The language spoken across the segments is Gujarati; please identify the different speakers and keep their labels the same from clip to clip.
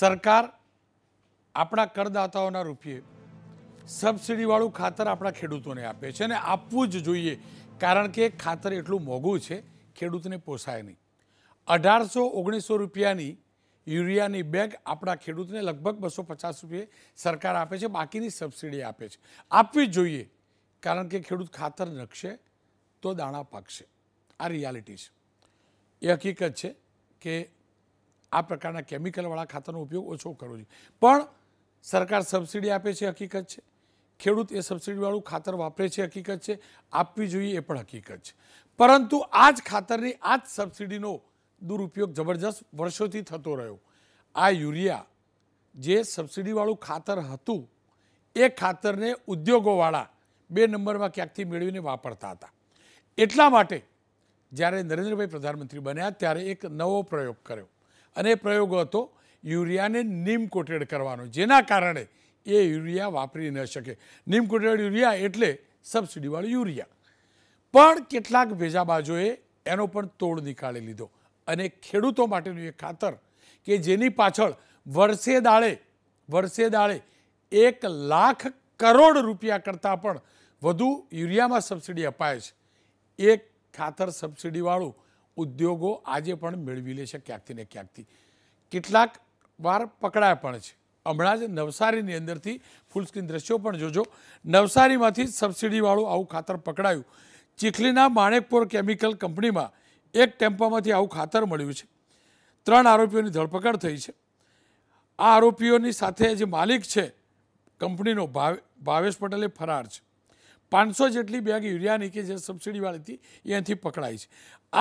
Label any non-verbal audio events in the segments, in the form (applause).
Speaker 1: સરકાર આપણા કરદાતાઓના રૂપિયે સબસિડીવાળું ખાતર આપણા ખેડૂતોને આપે છે અને આપવું જ જોઈએ કારણ કે ખાતર એટલું મોંઘું છે ખેડૂતને પોસાય નહીં અઢારસો ઓગણીસો રૂપિયાની યુરિયાની બેગ આપણા ખેડૂતને લગભગ બસો પચાસ રૂપિયે સરકાર આપે છે બાકીની સબસિડી આપે છે આપવી જ જોઈએ કારણ કે ખેડૂત ખાતર નખશે તો દાણા પાકશે આ રિયાલિટી છે એ હકીકત છે કે આ પ્રકારના કેમિકલવાળા ખાતરનો ઉપયોગ ઓછો કરવો જોઈએ પણ સરકાર સબસિડી આપે છે હકીકત છે ખેડૂત એ સબસિડીવાળું ખાતર વાપરે છે હકીકત છે આપવી જોઈએ એ પણ હકીકત છે પરંતુ આ જ ખાતરની આ જ સબસિડીનો દુરુપયોગ જબરજસ્ત વર્ષોથી થતો રહ્યો આ યુરિયા જે સબસિડીવાળું ખાતર હતું એ ખાતરને ઉદ્યોગોવાળા બે નંબરમાં ક્યાંકથી મેળવીને વાપરતા હતા એટલા માટે જ્યારે નરેન્દ્રભાઈ પ્રધાનમંત્રી બન્યા ત્યારે એક નવો પ્રયોગ કર્યો અને પ્રયોગો હતો યુરિયાને નીમ કોટેડ કરવાનો જેના કારણે એ યુરિયા વાપરી ન શકે નીમ કોટેડ યુરિયા એટલે સબસિડીવાળું યુરિયા પણ કેટલાક ભેજા બાજુએ એનો પણ તોડ નીકાળી લીધો અને ખેડૂતો માટેનું એ ખાતર કે જેની પાછળ વર્ષે દાળે વર્ષે દાળે એક લાખ કરોડ રૂપિયા કરતાં પણ વધુ યુરિયામાં સબસિડી અપાય છે એક ખાતર સબસિડીવાળું ઉદ્યોગો આજે પણ મેળવી લે છે ક્યાંકથી ને ક્યાંકથી કેટલાક વાર પકડાયા પણ છે હમણાં જ નવસારીની અંદરથી ફૂલ દ્રશ્યો પણ જોજો નવસારીમાંથી સબસિડીવાળું આવું ખાતર પકડાયું ચીખલીના માણેકપુર કેમિકલ કંપનીમાં એક ટેમ્પામાંથી આવું ખાતર મળ્યું છે ત્રણ આરોપીઓની ધરપકડ થઈ છે આ આરોપીઓની સાથે જે માલિક છે કંપનીનો ભાવેશ પટેલે ફરાર છે પાંચસો જેટલી બેગ યુરિયાની કે જે સબસિડીવાળી હતી એથી પકડાઈ છે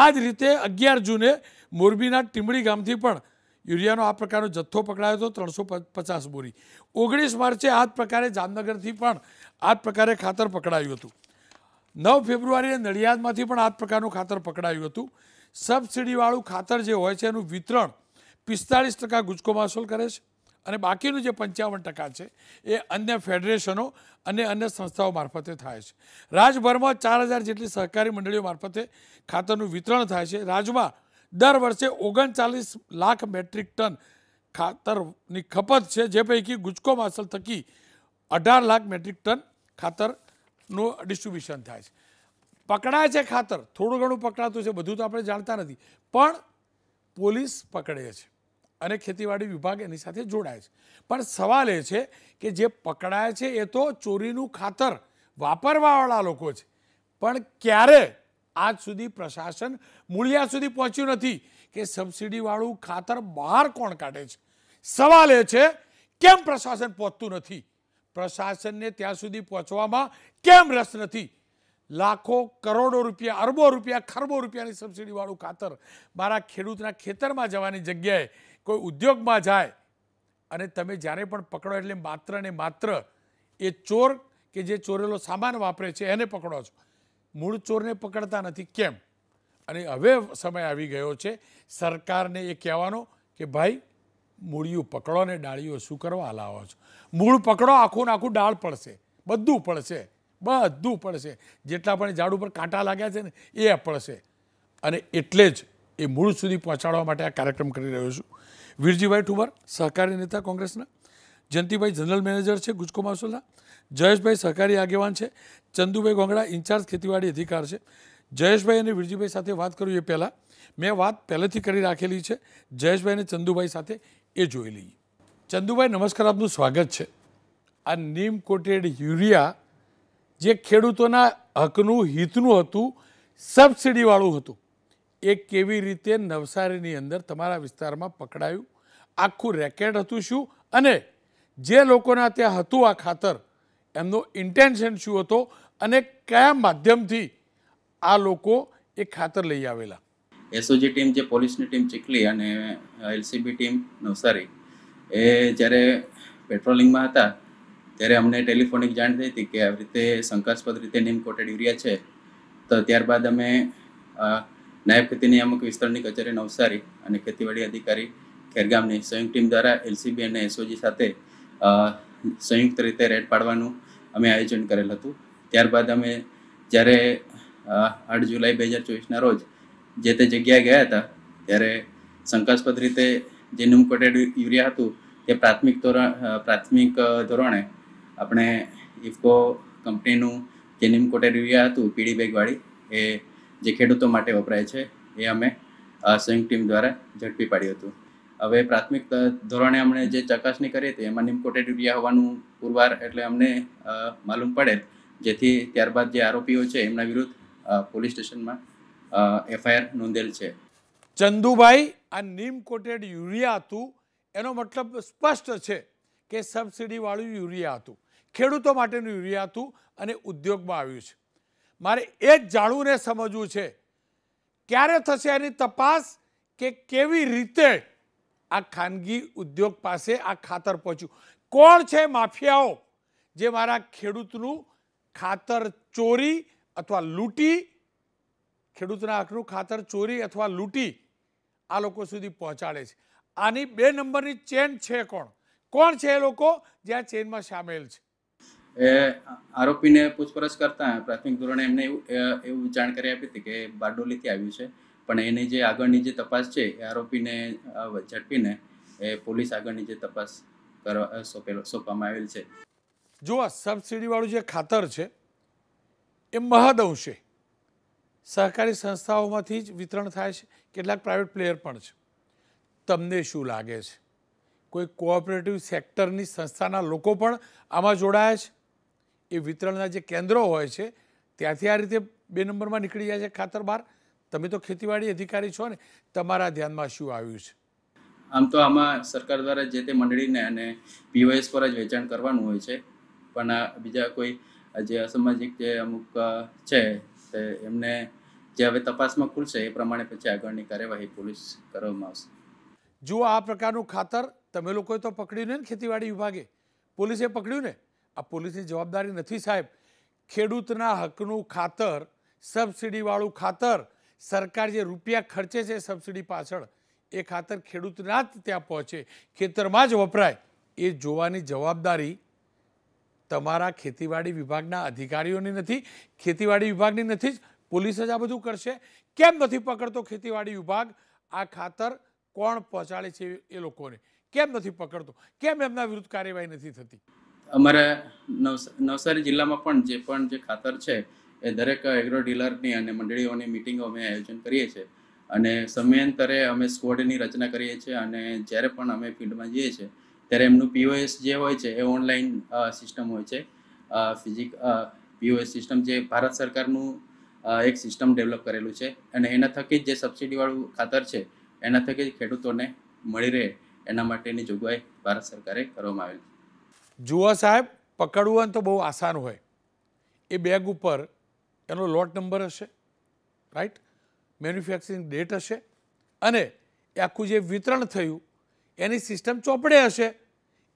Speaker 1: આ જ રીતે અગિયાર જૂને મોરબીના ટીમડી ગામથી પણ યુરિયાનો આ પ્રકારનો જથ્થો પકડાયો હતો ત્રણસો પચાસ બોરી ઓગણીસ માર્ચે આ જ પ્રકારે જામનગરથી પણ આ જ પ્રકારે ખાતર પકડાયું હતું નવ ફેબ્રુઆરીએ નડિયાદમાંથી પણ આ જ પ્રકારનું ખાતર પકડાયું હતું સબસિડીવાળું ખાતર જે હોય છે એનું વિતરણ પિસ્તાળીસ ટકા ગુજકો માસોલ કરે છે અને બાકીનું જે પંચાવન ટકા છે એ અન્ય ફેડરેશનો અને અન્ય સંસ્થાઓ મારફતે થાય છે રાજભરમાં ચાર હજાર જેટલી સહકારી મંડળીઓ મારફતે ખાતરનું વિતરણ થાય છે રાજમાં દર વર્ષે ઓગણચાલીસ લાખ મેટ્રિક ટન ખાતરની ખપત છે જે પૈકી ગુજકો માસલ થકી અઢાર લાખ મેટ્રિક ટન ખાતરનું ડિસ્ટ્રીબ્યુશન થાય છે પકડાય છે ખાતર થોડું ઘણું પકડાતું છે બધું તો આપણે જાણતા નથી પણ પોલીસ પકડે છે અને ખેતીવાડી વિભાગ એની સાથે જોડાય છે પણ સવાલ એ છે કે જે પકડાય છે એ તો ચોરીનું ખાતર વાપરવાવાળા લોકો છે પણ ક્યારે આજ સુધી પ્રશાસન મૂળિયા સુધી પહોંચ્યું નથી કે સબસિડીવાળું ખાતર બહાર કોણ કાઢે છે સવાલ એ છે કેમ પ્રશાસન પહોંચતું નથી પ્રશાસનને ત્યાં સુધી પહોંચવામાં કેમ રસ નથી લાખો કરોડો રૂપિયા અરબો રૂપિયા ખરબો રૂપિયાની સબસિડીવાળું ખાતર મારા ખેડૂતના ખેતરમાં જવાની જગ્યાએ કોઈ ઉદ્યોગમાં જાય અને તમે જ્યારે પણ પકડો એટલે માત્ર ને માત્ર એ ચોર કે જે ચોરેલો સામાન વાપરે છે એને પકડો છો મૂળ ચોરને પકડતા નથી કેમ અને હવે સમય આવી ગયો છે સરકારને એ કહેવાનો કે ભાઈ મૂળિયું પકડો ને ડાળીઓ શું કરવા લાવો છો મૂળ પકડો આખું ને આખું ડાળ પડશે બધું પડશે બધું પડશે જેટલા પણ ઝાડ ઉપર કાંટા લાગ્યા છે ને એ પડશે અને એટલે જ એ મૂળ સુધી પહોંચાડવા માટે આ કાર્યક્રમ કરી રહ્યો છું વીરજીભાઈ ઠુમર સહકારી નેતા કોંગ્રેસના જયંતિભાઈ જનરલ મેનેજર છે ગુજકો માસોલના જયેશભાઈ સહકારી આગેવાન છે ચંદુભાઈ ગોંગડા ઇન્ચાર્જ ખેતીવાડી અધિકાર છે જયેશભાઈ અને વીરજીભાઈ સાથે વાત કરું એ પહેલાં મેં વાત પહેલેથી કરી રાખેલી છે જયેશભાઈ અને ચંદુભાઈ સાથે એ જોઈ લઈએ ચંદુભાઈ નમસ્કાર આપનું સ્વાગત છે આ નીમ કોટેડ યુરિયા જે ખેડૂતોના હકનું હિતનું હતું સબસિડીવાળું હતું એ કેવી રીતે નવસારીની અંદર તમારા વિસ્તારમાં પકડાયું આખું રેકેટ હતું શું અને જે લોકોના ત્યાં હતું આ ખાતર એમનો ઇન્ટેન્શન શું હતો અને કયા માધ્યમથી આ લોકો એ ખાતર લઈ આવેલા
Speaker 2: એસઓજી ટીમ જે પોલીસની ટીમ ચીખલી અને એલસીબી ટીમ નવસારી એ જ્યારે પેટ્રોલિંગમાં હતા ત્યારે અમને ટેલિફોનિક જાણ થઈ હતી કે આવી રીતે શંકાસ્પદ રીતે નીમ કોટેડ યુરિયા છે તો ત્યારબાદ અમે નાયબ ખેતી નિયામક વિસ્તરણની કચેરી નવસારી અને ખેતીવાડી અધિકારી ખેરગામની સંયુક્ત ટીમ દ્વારા એલસીબી અને એસઓજી સાથે સંયુક્ત રીતે રેડ પાડવાનું અમે આયોજન કરેલ હતું ત્યારબાદ અમે જ્યારે આઠ જુલાઈ બે હજાર ચોવીસના રોજ જે તે જગ્યાએ ગયા હતા ત્યારે શંકાસ્પદ રીતે જે નુમ કોટેડ યુરિયા હતું તે પ્રાથમિક ધોરણ પ્રાથમિક ધોરણે આપણે ઇફકો કંપનીનું જે નીમ કોટેડ યુરિયા હતું પીડી બેગવાળી એ જે ખેડૂતો માટે વપરાય છે એ અમે સંયુક્ત ટીમ દ્વારા ઝડપી પાડ્યું હતું હવે પ્રાથમિક ધોરણે અમને જે ચકાસણી કરી હતી એમાં નિમકોટેડ યુરિયા હોવાનું પુરવાર એટલે અમને માલુમ પડે જેથી ત્યારબાદ જે આરોપીઓ છે એમના વિરુદ્ધ પોલીસ સ્ટેશનમાં એફઆઈઆર નોંધેલ છે
Speaker 1: ચંદુભાઈ આ નીમ કોટેડ યુરિયા હતું એનો મતલબ સ્પષ્ટ છે કે સબસિડીવાળું યુરિયા હતું ખેડૂતો માટેનું યુરિયા હતું અને ઉદ્યોગમાં આવ્યું છે મારે એ જ જાણવું સમજવું છે ક્યારે થશે એની તપાસ કે કેવી રીતે આ ખાનગી ઉદ્યોગ પાસે આ ખાતર પહોંચ્યું કોણ છે માફિયાઓ જે મારા ખેડૂતનું ખાતર ચોરી અથવા લૂંટી ખેડૂતના હકનું ખાતર ચોરી અથવા લૂંટી આ લોકો સુધી પહોંચાડે છે આની બે નંબરની ચેન છે કોણ કોણ છે એ લોકો જે આ ચેનમાં સામેલ છે
Speaker 2: એ આરોપીને પૂછપરછ કરતા પ્રાથમિક ધોરણે એમને એવું એવું જાણકારી આપી હતી કે બારડોલીથી આવ્યું છે પણ એની જે આગળની જે તપાસ છે એ આરોપીને ઝડપીને એ પોલીસ આગળની જે તપાસ કરવા સોંપેલો સોંપવામાં આવેલ છે જો આ સબસિડીવાળું જે ખાતર છે
Speaker 1: એ મહદ અંશે સહકારી સંસ્થાઓમાંથી જ વિતરણ થાય છે કેટલાક પ્રાઇવેટ પ્લેયર પણ છે તમને શું લાગે છે કોઈ કોઓપરેટિવ સેક્ટરની સંસ્થાના લોકો પણ આમાં જોડાયા છે એ વિતરણના જે કેન્દ્રો હોય છે ત્યાંથી આ રીતે બે નંબરમાં નીકળી જાય છે ખાતર બહાર તમે તો ખેતીવાડી અધિકારી છો ને તમારા ધ્યાનમાં શું આવ્યું
Speaker 2: છે આમ તો આમાં સરકાર દ્વારા જે તે મંડળીને અને પીઓએસ પર જ વેચાણ કરવાનું હોય છે પણ આ બીજા કોઈ જે અસામાજિક જે અમુક છે તે એમને જે હવે તપાસમાં ખુલશે એ પ્રમાણે પછી આગળની કાર્યવાહી પોલીસ કરવામાં આવશે જુઓ આ પ્રકારનું ખાતર તમે લોકોએ તો પકડ્યું ને ખેતીવાડી વિભાગે
Speaker 1: પોલીસે પકડ્યું ને આ પોલીસની જવાબદારી નથી સાહેબ ખેડૂતના હકનું ખાતર સબસિડીવાળું ખાતર સરકાર જે રૂપિયા ખર્ચે છે સબસિડી પાછળ એ ખાતર ખેડૂતના જ ત્યાં પહોંચે ખેતરમાં જ વપરાય એ જોવાની જવાબદારી તમારા ખેતીવાડી વિભાગના અધિકારીઓની નથી ખેતીવાડી વિભાગની નથી જ પોલીસ જ આ બધું કરશે કેમ નથી પકડતો ખેતીવાડી વિભાગ આ ખાતર કોણ પહોંચાડે છે એ લોકોને કેમ નથી પકડતો કેમ એમના વિરુદ્ધ કાર્યવાહી નથી થતી
Speaker 2: અમારા નવસારી જિલ્લામાં પણ જે પણ જે ખાતર છે એ દરેક એગ્રો ડીલરની અને મંડળીઓની મિટિંગો અમે આયોજન કરીએ છીએ અને સમયાંતરે અમે સ્કોડની રચના કરીએ છીએ અને જ્યારે પણ અમે ફિલ્ડમાં જઈએ છીએ ત્યારે એમનું પીઓએસ જે હોય છે એ ઓનલાઈન સિસ્ટમ હોય છે ફિઝિક પીઓએસ સિસ્ટમ જે ભારત સરકારનું એક સિસ્ટમ ડેવલપ કરેલું છે અને એના થકી જ જે સબસિડીવાળું ખાતર છે એના થકી જ ખેડૂતોને મળી રહે એના માટેની જોગવાઈ ભારત સરકારે કરવામાં આવેલી છે
Speaker 1: જુઓ સાહેબ
Speaker 2: પકડવું તો બહુ આસાન હોય એ બેગ ઉપર
Speaker 1: એનો લોટ નંબર હશે રાઈટ મેન્યુફેક્ચરિંગ ડેટ હશે અને એ આખું જે વિતરણ થયું એની સિસ્ટમ ચોપડે હશે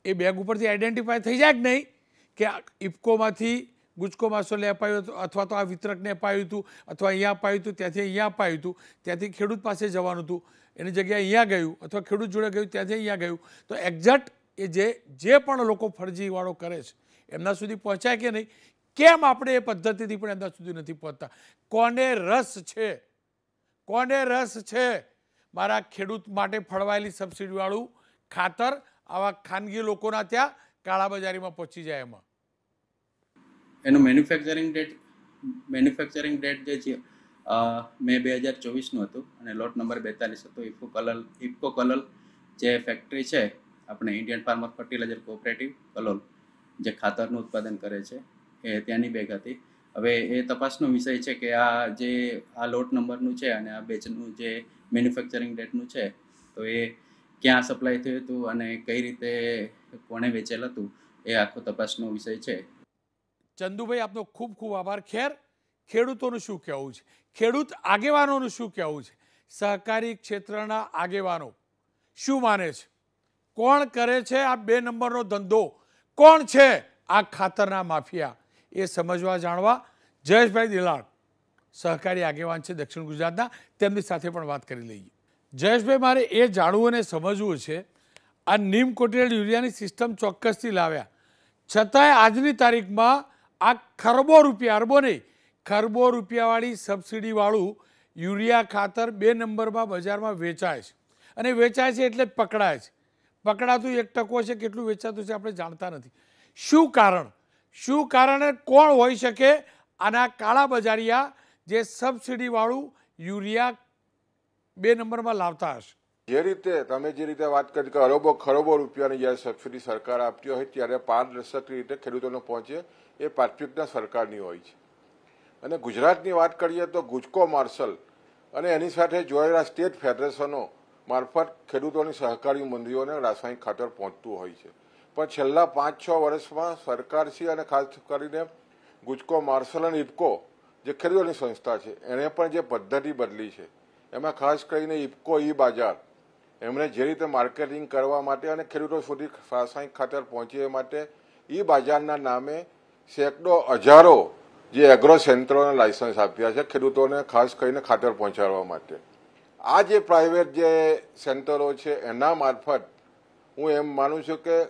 Speaker 1: એ બેગ ઉપરથી આઈડેન્ટિફાય થઈ જાય જ નહીં કે ઇફકોમાંથી ગુજકો માસોલે અપાયું હતું અથવા તો આ વિતરકને અપાયું હતું અથવા અહીંયા અપાયું હતું ત્યાંથી અહીંયા અપાયું હતું ત્યાંથી ખેડૂત પાસે જવાનું હતું એની જગ્યાએ અહીંયા ગયું અથવા ખેડૂત જોડે ગયું ત્યાંથી અહીંયા ગયું તો એક્ઝેક્ટ એ જે જે પણ લોકો ફરજીવાળો કરે છે એમના સુધી પહોંચાય કે નહીં કેમ આપણે એ પદ્ધતિથી પણ એમના સુધી નથી પહોંચતા કોને રસ છે કોને રસ છે મારા ખેડૂત માટે ફળવાયેલી સબસિડીવાળું ખાતર આવા ખાનગી લોકોના ત્યાં કાળા બજારીમાં પહોંચી જાય એમાં એનું મેન્યુફેક્ચરિંગ
Speaker 2: ડેટ મેન્યુફેક્ચરિંગ ડેટ જે છે મે બે હજાર ચોવીસનું હતું અને લોટ નંબર બેતાલીસ હતો ઇફો કલર ઇફકો કલર જે ફેક્ટરી છે આપણે Indian farmer fertiliser cooperative Kalol જે ખાતરનું ઉત્પાદન કરે છે એ ત્યાંની બેગ હતી હવે એ તપાસનો વિષય છે કે આ જે આ લોટ નંબરનું છે અને આ બેચનું જે મેન્યુફેક્ચરિંગ ડેટનું છે તો એ ક્યાં સપ્લાય થયું હતું અને કઈ રીતે કોણે વેચેલ હતું એ આખો તપાસનો વિષય છે ચંદુભાઈ આપનો ખૂબ ખૂબ આભાર ખેર
Speaker 1: ખેડૂતોનું શું કહેવું છે ખેડૂત આગેવાનોનું શું કહેવું છે સહકારી ક્ષેત્રના આગેવાનો શું માને છે કોણ કરે છે આ બે નંબરનો ધંધો કોણ છે આ ખાતરના માફિયા એ સમજવા જાણવા જયેશભાઈ દિલાડ સહકારી આગેવાન છે દક્ષિણ ગુજરાતના તેમની સાથે પણ વાત કરી લઈએ જયેશભાઈ મારે એ જાણવું અને સમજવું છે આ નીમ કોટેડ યુરિયાની સિસ્ટમ ચોક્કસથી લાવ્યા છતાંય આજની તારીખમાં આ ખરબો રૂપિયા અરબો નહીં ખરબો રૂપિયાવાળી સબસિડીવાળું યુરિયા ખાતર બે નંબરમાં બજારમાં વેચાય છે અને વેચાય છે એટલે પકડાય છે પકડાતું એક ટકો છે કેટલું વેચાતું છે આપણે જાણતા નથી શું કારણ શું કારણે કોણ હોઈ શકે આના કાળા બજારિયા જે સબસિડીવાળું યુરિયા બે નંબરમાં લાવતા
Speaker 3: હશે જે રીતે તમે જે રીતે વાત કરી કે અરબો ખરોબો રૂપિયાની જ્યારે સબસિડી સરકાર આપતી હોય ત્યારે પારદર્શક રીતે ખેડૂતોને પહોંચે એ પ્રાથમિકતા સરકારની હોય છે અને ગુજરાતની વાત કરીએ તો ગુજકો માર્શલ અને એની સાથે જોડાયેલા સ્ટેટ ફેડરેશનો મારફત ખેડૂતોની સહકારી મંડીઓને રાસાયણિક ખાતર પહોંચતું હોય છે પણ છેલ્લા પાંચ છ વર્ષમાં સરકારશ્રી અને ખાસ કરીને ગુજકો માર્શલ અને ઇફકો જે ખેડૂતોની સંસ્થા છે એણે પણ જે પદ્ધતિ બદલી છે એમાં ખાસ કરીને ઇફકો ઈ બાજાર એમણે જે રીતે માર્કેટિંગ કરવા માટે અને ખેડૂતો સુધી રાસાયણિક ખાતર પહોંચે માટે ઈ બાજારના નામે સેંકડો હજારો જે એગ્રો સેન્ટરોના લાયસન્સ આપ્યા છે ખેડૂતોને ખાસ કરીને ખાતર પહોંચાડવા માટે આ જે પ્રાઇવેટ જે સેન્ટરો છે એના મારફત હું એમ માનું છું કે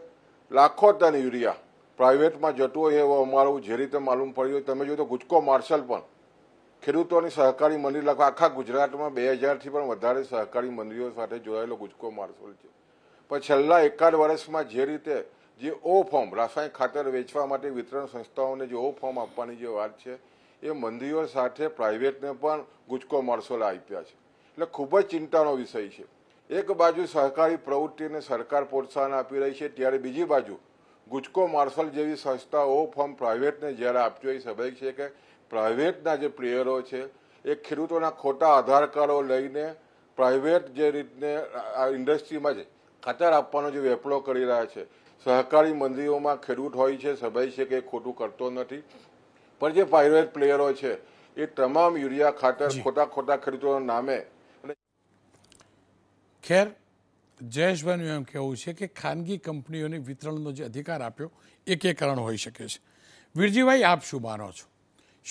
Speaker 3: લાખો ટન યુરિયા પ્રાઇવેટમાં જતું હોય એવું અમારું જે રીતે માલુમ પડ્યું હોય તમે જોયું તો ગુજકો માર્શલ પણ ખેડૂતોની સહકારી મંડળી લખવા આખા ગુજરાતમાં બે હજારથી પણ વધારે સહકારી મંડળીઓ સાથે જોડાયેલો ગુજકો માર્શલ છે પણ છેલ્લા એકાદ વર્ષમાં જે રીતે જે ઓ ફોર્મ રાસાયણિક ખાતર વેચવા માટે વિતરણ સંસ્થાઓને જે ઓ ફોર્મ આપવાની જે વાત છે એ મંડળીઓ સાથે પ્રાઇવેટને પણ ગુજકો માર્શલ આપ્યા છે એટલે ખૂબ જ ચિંતાનો વિષય છે એક બાજુ સહકારી પ્રવૃત્તિને સરકાર પ્રોત્સાહન આપી રહી છે ત્યારે બીજી બાજુ ગુજકો માર્શલ જેવી સંસ્થાઓ ફોર્મ પ્રાઇવેટને જ્યારે આપ્યું હોય સભાઈ છે કે પ્રાઇવેટના જે પ્લેયરો છે એ ખેડૂતોના ખોટા આધાર કાર્ડો લઈને પ્રાઇવેટ જે રીતને આ ઇન્ડસ્ટ્રીમાં જ ખાતર આપવાનો જે વેપલો કરી રહ્યા છે સહકારી મંડળીઓમાં ખેડૂત હોય છે સભાઈ છે કે ખોટું કરતો નથી પણ જે પ્રાઇવેટ પ્લેયરો છે એ તમામ યુરિયા ખાતર ખોટા ખોટા ખેડૂતોના નામે
Speaker 1: ખેર જયેશભાઈનું એમ કહેવું છે કે ખાનગી કંપનીઓને વિતરણનો જે અધિકાર આપ્યો એ કે કારણ હોઈ શકે છે વીરજીભાઈ આપ શું માનો છો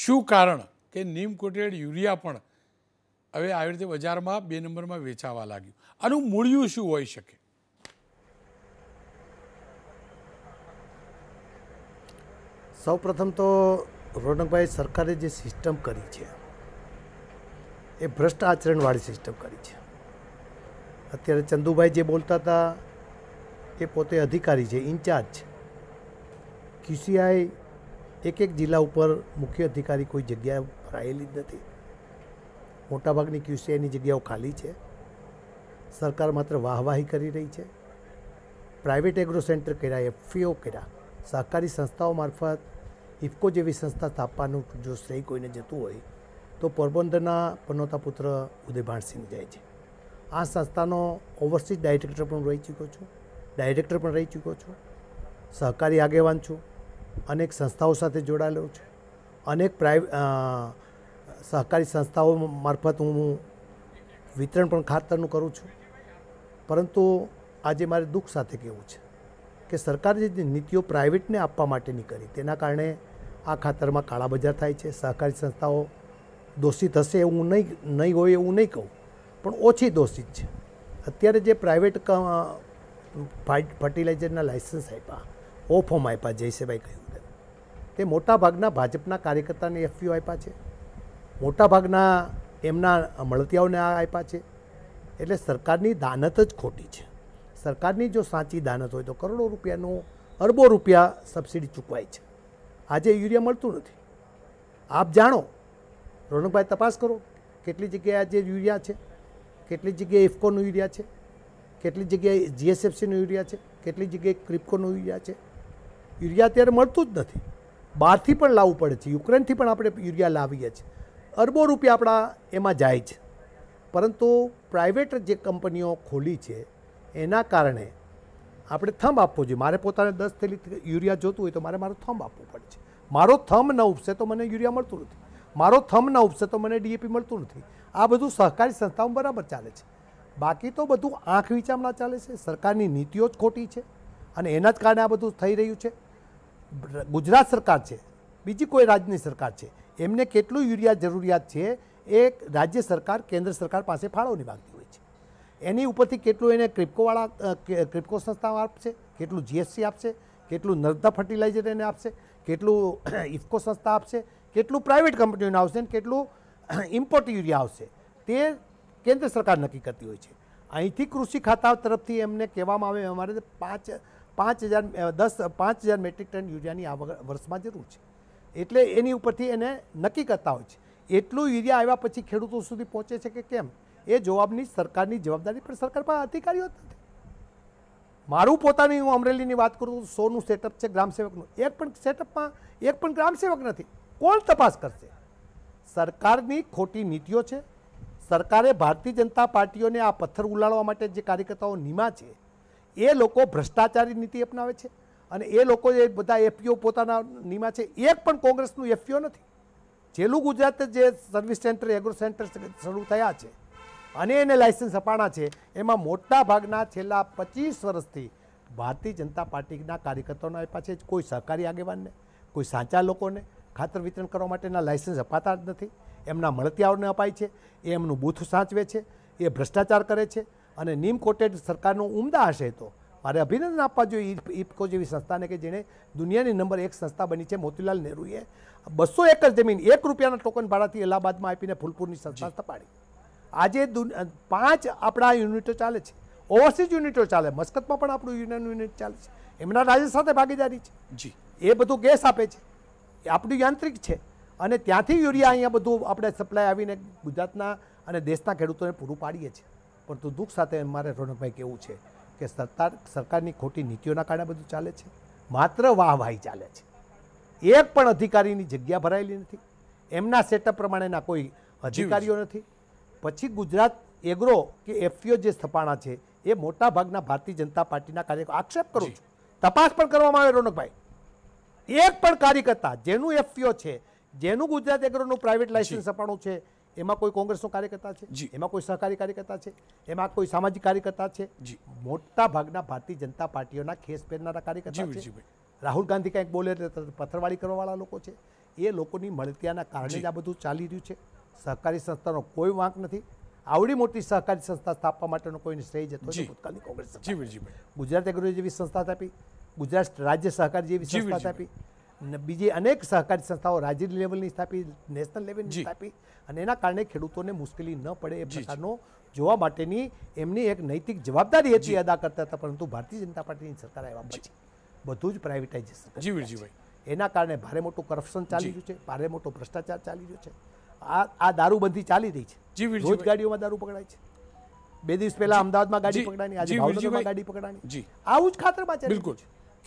Speaker 1: શું કારણ કે નીમ કોટેડ યુરિયા પણ હવે આવી રીતે બજારમાં બે નંબરમાં વેચાવા લાગ્યું આનું મૂળિયું શું હોઈ શકે
Speaker 4: સૌપ્રથમ તો રોનકભાઈ સરકારે જે સિસ્ટમ કરી છે એ ભ્રષ્ટ આચરણવાળી સિસ્ટમ કરી છે અત્યારે ચંદુભાઈ જે બોલતા હતા એ પોતે અધિકારી છે ઇન્ચાર્જ છે ક્યુસીઆઈ એક એક જિલ્લા ઉપર મુખ્ય અધિકારી કોઈ જગ્યાએ ભરાયેલી જ નથી મોટાભાગની ક્યુસીઆઈની જગ્યાઓ ખાલી છે સરકાર માત્ર વાહવાહી કરી રહી છે પ્રાઇવેટ એગ્રો સેન્ટર કર્યા એફપીઓ કર્યા સહકારી સંસ્થાઓ મારફત ઇફકો જેવી સંસ્થા સ્થાપવાનું જો શ્રેય કોઈને જતું હોય તો પોરબંદરના પનોતા પુત્ર ઉદય ભાણસિંહ જાય છે આ સંસ્થાનો ઓવરસીઝ ડાયરેક્ટર પણ રહી ચૂક્યો છું ડાયરેક્ટર પણ રહી ચૂક્યો છું સહકારી આગેવાન છું અનેક સંસ્થાઓ સાથે જોડાયેલો છું અનેક પ્રાઇવેટ સહકારી સંસ્થાઓ મારફત હું વિતરણ પણ ખાતરનું કરું છું પરંતુ આજે મારે દુઃખ સાથે કહેવું છે કે સરકારે જે નીતિઓ પ્રાઇવેટને આપવા માટેની કરી તેના કારણે આ ખાતરમાં કાળાબજાર થાય છે સહકારી સંસ્થાઓ દોષિત હશે એવું નહીં નહીં હોય એવું નહીં કહું પણ ઓછી દોષિત છે અત્યારે જે પ્રાઇવેટ ફર્ટિલાઇઝરના લાઇસન્સ આપ્યા ઓ ફોર્મ આપ્યા જયસેભાઈ કહ્યું તે મોટાભાગના ભાજપના કાર્યકર્તાને એફયુ આપ્યા છે મોટાભાગના એમના મળતિયાઓને આ આપ્યા છે એટલે સરકારની દાનત જ ખોટી છે સરકારની જો સાચી દાનત હોય તો કરોડો રૂપિયાનો અરબો રૂપિયા સબસિડી ચૂકવાય છે આજે યુરિયા મળતું નથી આપ જાણો રોનકભાઈ તપાસ કરો કેટલી જગ્યાએ આજે યુરિયા છે કેટલી જગ્યાએ ઇફકોનું યુરિયા છે કેટલી જગ્યાએ જીએસએફસીનું યુરિયા છે કેટલી જગ્યાએ ક્રિપકોનું યુરિયા છે યુરિયા અત્યારે મળતું જ નથી બહારથી પણ લાવવું પડે છે યુક્રેનથી પણ આપણે યુરિયા લાવીએ છીએ અરબો રૂપિયા આપણા એમાં જાય છે પરંતુ પ્રાઇવેટ જે કંપનીઓ ખોલી છે એના કારણે આપણે થંબ આપવો જોઈએ મારે પોતાને દસ થેલી યુરિયા જોતું હોય તો મારે મારો થંબ આપવો પડે છે મારો થંબ ન ઉપસે તો મને યુરિયા મળતું નથી મારો થમ ના ઉપસે તો મને ડીએપી મળતું નથી આ બધું સહકારી સંસ્થાઓ બરાબર ચાલે છે બાકી તો બધું આંખ વિચામણા ચાલે છે સરકારની નીતિઓ જ ખોટી છે અને એના જ કારણે આ બધું થઈ રહ્યું છે ગુજરાત સરકાર છે બીજી કોઈ રાજ્યની સરકાર છે એમને કેટલું યુરિયા જરૂરિયાત છે એ રાજ્ય સરકાર કેન્દ્ર સરકાર પાસે ફાળવણી માગતી હોય છે એની ઉપરથી કેટલું એને ક્રિપ્કોવાળા ક્રિપ્કો સંસ્થાઓ આપશે કેટલું જીએસસી આપશે કેટલું નર્મદા ફર્ટિલાઇઝર એને આપશે કેટલું ઇફકો સંસ્થા આપશે કેટલું પ્રાઇવેટ કંપનીઓને આવશે અને કેટલું ઇમ્પોર્ટ (clears throat) યુરિયા આવશે તે કેન્દ્ર સરકાર નક્કી કરતી હોય છે અહીંથી કૃષિ ખાતા તરફથી એમને કહેવામાં આવે અમારે પાંચ પાંચ હજાર દસ પાંચ હજાર મેટ્રિક ટન યુરિયાની આ વર્ષમાં જરૂર છે એટલે એની ઉપરથી એને નક્કી કરતા હોય છે એટલું યુરિયા આવ્યા પછી ખેડૂતો સુધી પહોંચે છે કે કેમ એ જવાબની સરકારની જવાબદારી પણ સરકાર પાસે અધિકારીઓ નથી મારું પોતાની હું અમરેલીની વાત કરું સોનું સેટઅપ છે ગ્રામસેવકનું એક પણ સેટઅપમાં એક પણ ગ્રામસેવક નથી કોણ તપાસ કરશે સરકારની ખોટી નીતિઓ છે સરકારે ભારતીય જનતા પાર્ટીઓને આ પથ્થર ઉલાળવા માટે જે કાર્યકર્તાઓ નીમા છે એ લોકો ભ્રષ્ટાચારી નીતિ અપનાવે છે અને એ લોકો જે બધા એફપીઓ પોતાના નીમા છે એક પણ કોંગ્રેસનું એફપીઓ નથી છેલ્લું ગુજરાત જે સર્વિસ સેન્ટર એગ્રો સેન્ટર શરૂ થયા છે અને એને લાઇસન્સ અપાણા છે એમાં મોટા ભાગના છેલ્લા પચીસ વર્ષથી ભારતીય જનતા પાર્ટીના કાર્યકર્તાઓના આપ્યા છે કોઈ સહકારી આગેવાનને કોઈ સાચા લોકોને ખાતર વિતરણ કરવા માટેના લાઇસન્સ અપાતા જ નથી એમના મળતિયાઓને અપાય છે એ એમનું બૂથ સાચવે છે એ ભ્રષ્ટાચાર કરે છે અને નીમ કોટેડ સરકારનો ઉમદા હશે તો મારે અભિનંદન આપવા જોઈએ ઇફકો જેવી સંસ્થાને કે જેણે દુનિયાની નંબર એક સંસ્થા બની છે મોતીલાલ નહેરુએ બસો એકર જમીન એક રૂપિયાના ટોકન ભાડાથી અલ્હાબાદમાં આપીને ફૂલપુરની સંસ્થા સ્થપાડી આજે પાંચ આપણા યુનિટો ચાલે છે ઓવરસીઝ યુનિટો ચાલે મસ્કતમાં પણ આપણું યુનિયન યુનિટ ચાલે છે એમના રાજ્ય સાથે ભાગીદારી છે જી એ બધું ગેસ આપે છે એ આપણું યાંત્રિક છે અને ત્યાંથી યુરિયા અહીંયા બધું આપણે સપ્લાય આવીને ગુજરાતના અને દેશના ખેડૂતોને પૂરું પાડીએ છીએ પરંતુ દુઃખ સાથે મારે રોનકભાઈ કેવું છે કે સરકાર સરકારની ખોટી નીતિઓના કારણે બધું ચાલે છે માત્ર વાહવાહી ચાલે છે એક પણ અધિકારીની જગ્યા ભરાયેલી નથી એમના સેટઅપ પ્રમાણેના કોઈ અધિકારીઓ નથી પછી ગુજરાત એગ્રો કે એફપીઓ જે સ્થપાણા છે એ મોટાભાગના ભારતીય જનતા પાર્ટીના કાર્યકરો આક્ષેપ કરું છું તપાસ પણ કરવામાં આવે રોનકભાઈ એક પણ કાર્યકર્તા જેનું એફપીઓ e છે જેનું ગુજરાત એગ્રોનું પ્રાઇવેટ લાઇસન્સ અપાણું છે એમાં કોઈ કોંગ્રેસનો કાર્યકર્તા છે એમાં કોઈ સહકારી કાર્યકર્તા છે એમાં કોઈ સામાજિક કાર્યકર્તા છે મોટા ભાગના ભારતીય જનતા પાર્ટીઓના ખેસ પહેરનારા કાર્યકર્તા છે રાહુલ ગાંધી કંઈક બોલે એટલે પથ્થરવાળી કરવાવાળા લોકો છે એ લોકોની મળતિયાના કારણે જ આ બધું ચાલી રહ્યું છે સહકારી સંસ્થાનો કોઈ વાંક નથી આવડી મોટી સહકારી સંસ્થા સ્થાપવા માટેનો કોઈને શ્રેય જતો નથી ભૂતકાળની કોંગ્રેસ ગુજરાત એગ્રો જેવી સંસ્થા સ્થાપી ગુજરાત રાજ્ય સહકાર જેવી સંસ્થા સ્થાપી બીજી અનેક સહકારી સંસ્થાઓ રાજ્ય લેવલની સ્થાપી નેશનલ લેવલની સ્થાપી અને એના કારણે ખેડૂતોને મુશ્કેલી ન પડે એ પ્રકારનો જોવા માટેની એમની એક નૈતિક જવાબદારી હતી અદા કરતા હતા પરંતુ ભારતીય જનતા પાર્ટીની સરકાર આવ્યા પછી બધું જ પ્રાઇવેટાઇઝેશન એના કારણે ભારે મોટું કરપ્શન ચાલી રહ્યું છે ભારે મોટો ભ્રષ્ટાચાર ચાલી રહ્યો છે આ આ દારૂબંધી ચાલી રહી છે રોજ દારૂ પકડાય છે બે દિવસ પહેલા અમદાવાદમાં ગાડી પકડાની આજે ભાવનગરમાં ગાડી પકડાની આવું જ ખાતરમાં બિલકુલ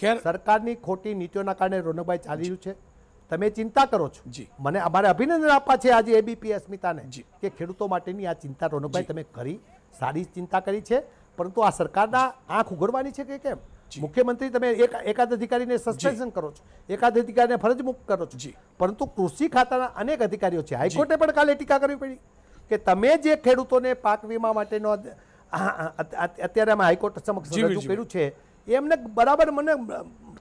Speaker 4: ખેર સરકારની ખોટી નીતિઓના કારણે રોનકભાઈ ચાલી રહ્યું છે તમે ચિંતા કરો છો મને અમારે અભિનંદન આપવા છે આજે એબીપી અસ્મિતાને કે ખેડૂતો માટેની આ ચિંતા રોનકભાઈ તમે કરી સારી ચિંતા કરી છે પરંતુ આ સરકારના આંખ ઉઘડવાની છે કે કેમ મુખ્યમંત્રી તમે એક એકાદ અધિકારીને સસ્પેન્શન કરો છો એકાદ અધિકારીને ફરજ મુક્ત કરો છો પરંતુ કૃષિ ખાતાના અનેક અધિકારીઓ છે હાઈકોર્ટે પણ કાલે ટીકા કરવી પડી કે તમે જે ખેડૂતોને પાક વીમા માટેનો અત્યારે અમે હાઈકોર્ટ સમક્ષ રજૂ કર્યું છે એમને બરાબર મને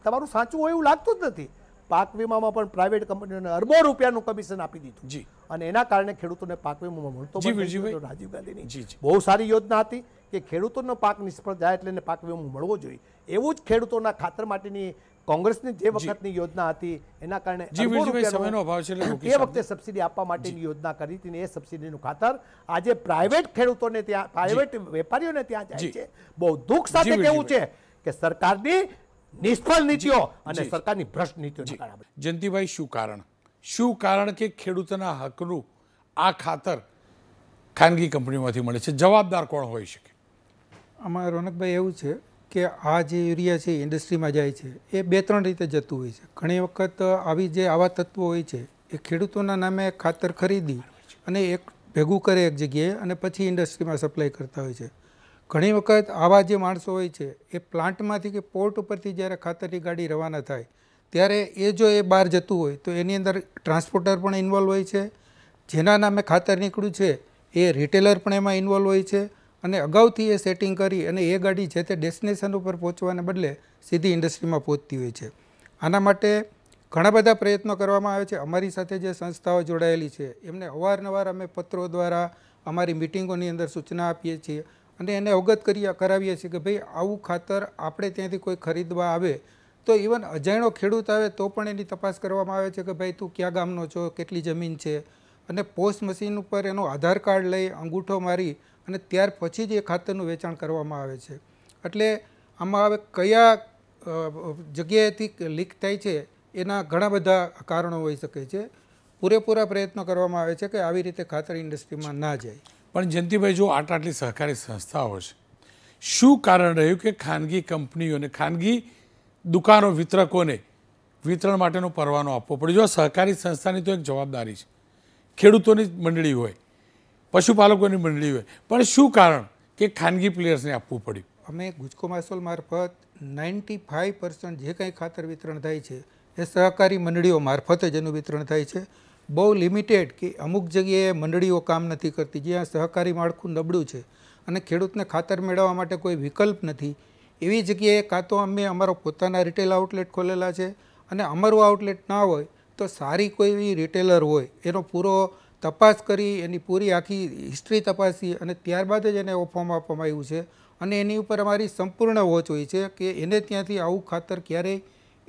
Speaker 4: તમારું સાચું હોય એવું લાગતું જ નથી પાક વીમામાં પણ પ્રાઇવેટ કંપનીઓને અરબો રૂપિયાનું કમિશન આપી દીધું જી અને એના કારણે ખેડૂતોને પાક વીમામાં મળતો રાજીવ ગાંધીની બહુ સારી યોજના હતી કે ખેડૂતોનો પાક નિષ્ફળ જાય એટલે પાક વીમો મળવો જોઈએ એવું જ ખેડૂતોના ખાતર માટેની કોંગ્રેસની જે વખતની યોજના હતી એના કારણે એ વખતે સબસિડી આપવા માટેની યોજના કરી હતી ને એ સબસિડીનું ખાતર આજે પ્રાઇવેટ ખેડૂતોને ત્યાં પ્રાઇવેટ વેપારીઓને ત્યાં જાય છે
Speaker 1: બહુ દુઃખ સાથે કેવું છે કે સરકારની નિષ્ફળ નીતિઓ અને સરકારની ભ્રષ્ટ નીતિઓ જયંતિભાઈ શું કારણ શું કારણ કે ખેડૂતોના હકનું આ ખાતર ખાનગી કંપનીમાંથી મળે છે જવાબદાર કોણ હોઈ શકે
Speaker 5: આમાં રોનકભાઈ એવું છે કે આ જે યુરિયા છે ઇન્ડસ્ટ્રીમાં જાય છે એ બે ત્રણ રીતે જતું હોય છે ઘણી વખત આવી જે આવા તત્વો હોય છે એ ખેડૂતોના નામે ખાતર ખરીદી અને એક ભેગું કરે એક જગ્યાએ અને પછી ઇન્ડસ્ટ્રીમાં સપ્લાય કરતા હોય છે ઘણી વખત આવા જે માણસો હોય છે એ પ્લાન્ટમાંથી કે પોર્ટ ઉપરથી જ્યારે ખાતરની ગાડી રવાના થાય ત્યારે એ જો એ બહાર જતું હોય તો એની અંદર ટ્રાન્સપોર્ટર પણ ઇન્વોલ્વ હોય છે જેના નામે ખાતર નીકળ્યું છે એ રિટેલર પણ એમાં ઇન્વોલ્વ હોય છે અને અગાઉથી એ સેટિંગ કરી અને એ ગાડી જે તે ડેસ્ટિનેશન ઉપર પહોંચવાને બદલે સીધી ઇન્ડસ્ટ્રીમાં પહોંચતી હોય છે આના માટે ઘણા બધા પ્રયત્નો કરવામાં આવે છે અમારી સાથે જે સંસ્થાઓ જોડાયેલી છે એમને અવારનવાર અમે પત્રો દ્વારા અમારી મિટિંગોની અંદર સૂચના આપીએ છીએ અને એને અવગત કરી કરાવીએ છીએ કે ભાઈ આવું ખાતર આપણે ત્યાંથી કોઈ ખરીદવા આવે તો ઇવન અજાણ્યો ખેડૂત આવે તો પણ એની તપાસ કરવામાં આવે છે કે ભાઈ તું ક્યાં ગામનો છો કેટલી જમીન છે અને પોસ્ટ મશીન ઉપર એનો આધાર કાર્ડ લઈ અંગૂઠો મારી અને ત્યાર પછી જ એ ખાતરનું વેચાણ કરવામાં આવે છે એટલે આમાં હવે કયા જગ્યાએથી લીક થાય છે એના ઘણા બધા કારણો હોઈ શકે છે પૂરેપૂરા પ્રયત્નો કરવામાં
Speaker 1: આવે છે કે આવી રીતે ખાતર ઇન્ડસ્ટ્રીમાં ના જાય પણ જયંતિભાઈ જો આટ આટલી સહકારી સંસ્થાઓ છે શું કારણ રહ્યું કે ખાનગી કંપનીઓને ખાનગી દુકાનો વિતરકોને વિતરણ માટેનો પરવાનો આપવો પડે જો સહકારી સંસ્થાની તો એક જવાબદારી છે ખેડૂતોની મંડળી હોય પશુપાલકોની મંડળી હોય પણ શું કારણ કે ખાનગી પ્લેયર્સને આપવું પડ્યું
Speaker 5: અમે ગુજકો માસોલ મારફત નાઇન્ટી ફાઇવ પર્સન્ટ જે કંઈ ખાતર વિતરણ થાય છે એ સહકારી મંડળીઓ મારફતે જ એનું વિતરણ થાય છે બહુ લિમિટેડ કે અમુક જગ્યાએ મંડળીઓ કામ નથી કરતી જ્યાં સહકારી માળખું નબળું છે અને ખેડૂતને ખાતર મેળવવા માટે કોઈ વિકલ્પ નથી એવી જગ્યાએ કાં તો અમે અમારો પોતાના રિટેલ આઉટલેટ ખોલેલા છે અને અમારું આઉટલેટ ના હોય તો સારી કોઈ એવી રિટેલર હોય એનો પૂરો તપાસ કરી એની પૂરી આખી હિસ્ટ્રી તપાસી અને ત્યારબાદ જ એને ઓફોર્મ આપવામાં આવ્યું છે અને એની ઉપર અમારી સંપૂર્ણ વોચ હોય છે કે એને ત્યાંથી આવું ખાતર ક્યારેય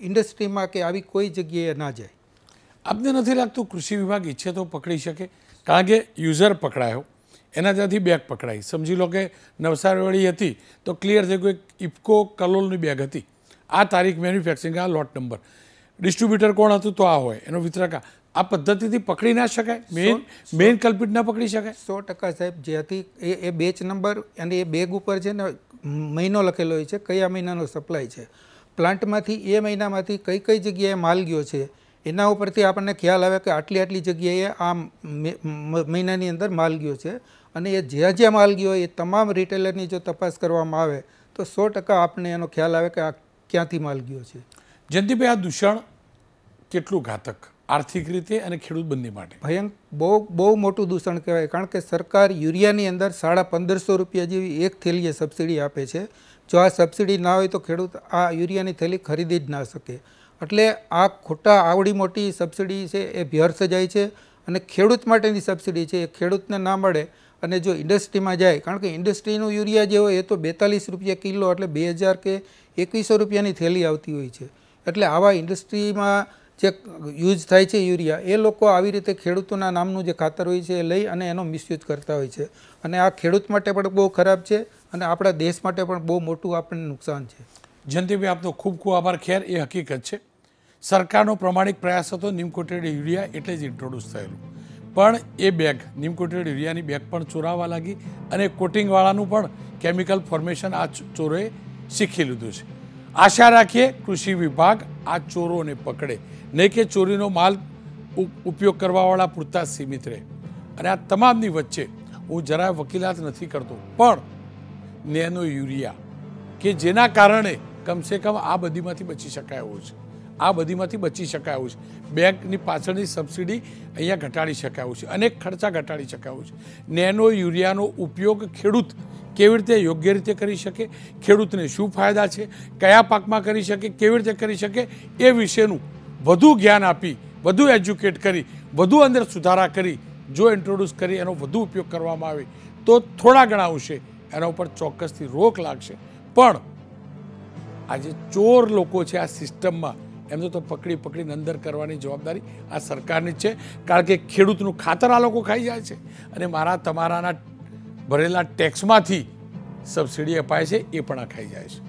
Speaker 1: ઇન્ડસ્ટ્રીમાં કે આવી કોઈ જગ્યાએ ના જાય આપને નથી લાગતું કૃષિ વિભાગ ઈચ્છે તો પકડી શકે કારણ કે યુઝર પકડાયો એના ત્યાંથી બેગ પકડાઈ સમજી લો કે નવસારીવાળી હતી તો ક્લિયર થઈ ગયું ઇફકો કલોલની બેગ હતી આ તારીખ મેન્યુફેક્ચરિંગ આ લોટ નંબર ડિસ્ટ્રીબ્યુટર કોણ હતું તો આ હોય એનો વિતરાક આ પદ્ધતિથી પકડી ના શકાય મેઇન મેઇન કલ્પિટ ના પકડી શકાય સો ટકા સાહેબ જે હતી એ એ બેચ નંબર અને એ બેગ
Speaker 5: ઉપર છે ને મહિનો લખેલો હોય છે કયા મહિનાનો સપ્લાય છે પ્લાન્ટમાંથી એ મહિનામાંથી કઈ કઈ જગ્યાએ માલ ગયો છે એના ઉપરથી આપણને ખ્યાલ આવે કે આટલી આટલી જગ્યાએ આ મહિનાની અંદર માલ ગયો છે અને એ જ્યાં જ્યાં માલ ગયો એ તમામ રિટેલરની જો તપાસ કરવામાં આવે તો સો ટકા આપણને એનો ખ્યાલ આવે કે આ ક્યાંથી માલ ગયો છે
Speaker 1: જયંતિભાઈ આ દૂષણ કેટલું ઘાતક આર્થિક રીતે અને ખેડૂત બંને માટે ભયંક
Speaker 5: બહુ બહુ મોટું દૂષણ કહેવાય કારણ કે સરકાર યુરિયાની અંદર સાડા પંદરસો રૂપિયા જેવી એક થેલીએ સબસિડી આપે છે જો આ સબસિડી ના હોય તો ખેડૂત આ યુરિયાની થેલી ખરીદી જ ના શકે એટલે આ ખોટા આવડી મોટી સબસિડી છે એ વ્યર્થ જાય છે અને ખેડૂત માટેની સબસિડી છે એ ખેડૂતને ના મળે અને જો ઇન્ડસ્ટ્રીમાં જાય કારણ કે ઇન્ડસ્ટ્રીનું યુરિયા જે હોય એ તો બેતાલીસ રૂપિયા કિલો એટલે બે હજાર કે એકવીસો રૂપિયાની થેલી આવતી હોય છે એટલે આવા ઇન્ડસ્ટ્રીમાં જે યુઝ થાય છે યુરિયા એ લોકો આવી રીતે ખેડૂતોના નામનું જે ખાતર હોય છે એ લઈ અને એનો મિસયુઝ કરતા હોય છે અને આ ખેડૂત માટે પણ બહુ ખરાબ છે અને
Speaker 1: આપણા દેશ માટે પણ બહુ મોટું આપણને નુકસાન છે જયંતિભાઈ આપનો ખૂબ ખૂબ આભાર ખેર એ હકીકત છે સરકારનો પ્રમાણિક પ્રયાસ હતો નિમકોટેડ યુરિયા એટલે જ ઇન્ટ્રોડ્યુસ થયેલું પણ એ બેગ નિમકોટેડ યુરિયાની બેગ પણ ચોરાવા લાગી અને કોટિંગવાળાનું પણ કેમિકલ ફોર્મેશન આ ચોરોએ શીખી લીધું છે આશા રાખીએ કૃષિ વિભાગ આ ચોરોને પકડે નહીં કે ચોરીનો માલ ઉપયોગ કરવાવાળા પૂરતા સીમિત રહે અને આ તમામની વચ્ચે હું જરાય વકીલાત નથી કરતો પણ નેનો યુરિયા કે જેના કારણે કમસે કમ આ બધીમાંથી બચી શકાય એવું છે આ બધીમાંથી બચી શકાય એવું છે બેંકની પાછળની સબસિડી અહીંયા ઘટાડી શકાય એવું છે અનેક ખર્ચા ઘટાડી શકાય એવું છે નેનો યુરિયાનો ઉપયોગ ખેડૂત કેવી રીતે યોગ્ય રીતે કરી શકે ખેડૂતને શું ફાયદા છે કયા પાકમાં કરી શકે કેવી રીતે કરી શકે એ વિશેનું વધુ જ્ઞાન આપી વધુ એજ્યુકેટ કરી વધુ અંદર સુધારા કરી જો ઇન્ટ્રોડ્યુસ કરી એનો વધુ ઉપયોગ કરવામાં આવે તો થોડા ઘણા અંશે એના ઉપર ચોક્કસથી રોક લાગશે પણ આ જે ચોર લોકો છે આ સિસ્ટમમાં એમને તો પકડી પકડીને અંદર કરવાની જવાબદારી આ સરકારની જ છે કારણ કે ખેડૂતનું ખાતર આ લોકો ખાઈ જાય છે અને મારા તમારાના ભરેલા ટેક્સમાંથી સબસિડી અપાય છે એ પણ આ ખાઈ જાય છે